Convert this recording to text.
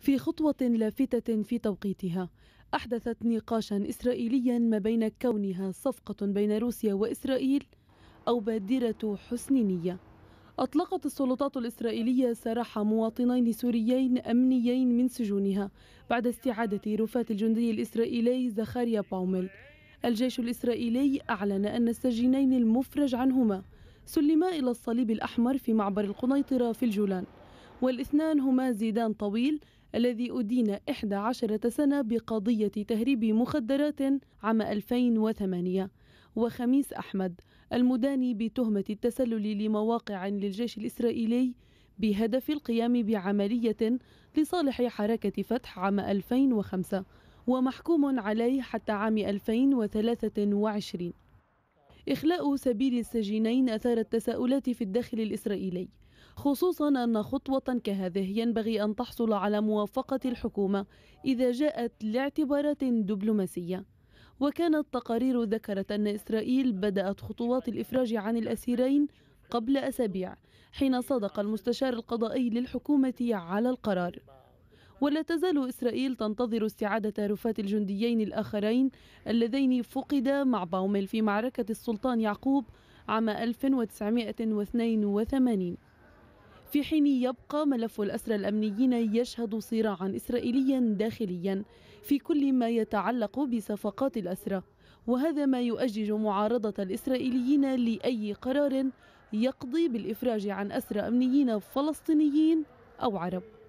في خطوة لافتة في توقيتها أحدثت نقاشا إسرائيليا ما بين كونها صفقة بين روسيا وإسرائيل أو بادرة حسن نية أطلقت السلطات الإسرائيلية سراح مواطنين سوريين أمنيين من سجونها بعد استعادة رفات الجندي الإسرائيلي زخاريا باومل الجيش الإسرائيلي أعلن أن السجينين المفرج عنهما سلما إلى الصليب الأحمر في معبر القنيطرة في الجولان والاثنان هما زيدان طويل الذي أدين 11 سنة بقضية تهريب مخدرات عام 2008 وخميس أحمد المداني بتهمة التسلل لمواقع للجيش الإسرائيلي بهدف القيام بعملية لصالح حركة فتح عام 2005 ومحكوم عليه حتى عام 2023 إخلاء سبيل السجينين أثار التساؤلات في الداخل الإسرائيلي خصوصا أن خطوة كهذه ينبغي أن تحصل على موافقة الحكومة إذا جاءت لاعتبارات دبلوماسية وكانت تقارير ذكرت أن إسرائيل بدأت خطوات الإفراج عن الأسيرين قبل أسابيع حين صدق المستشار القضائي للحكومة على القرار ولا تزال إسرائيل تنتظر استعادة رفات الجنديين الآخرين اللذين فقدا مع باوميل في معركة السلطان يعقوب عام 1982 في حين يبقى ملف الأسرى الأمنيين يشهد صراعا إسرائيليا داخليا في كل ما يتعلق بصفقات الأسرى وهذا ما يؤجج معارضة الإسرائيليين لأي قرار يقضي بالإفراج عن أسرى أمنيين فلسطينيين أو عرب